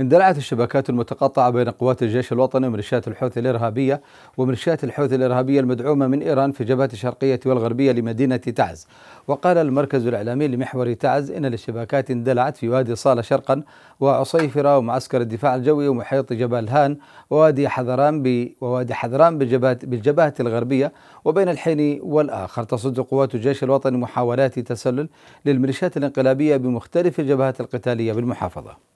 اندلعت الشبكات المتقطعة بين قوات الجيش الوطني وميليشيات الحوثي الإرهابية وميليشيات الحوثي الإرهابية المدعومة من إيران في جبهة الشرقية والغربية لمدينة تعز وقال المركز الإعلامي لمحور تعز إن الاشتباكات اندلعت في وادي صالة شرقا وعصيفرة ومعسكر الدفاع الجوي ومحيط جبل هان ووادي حذران ب... ووادي حذران بالجبهة الغربية وبين الحين والآخر تصد قوات الجيش الوطني محاولات تسلل للميليشيات الانقلابية بمختلف الجبهات القتالية بالمحافظة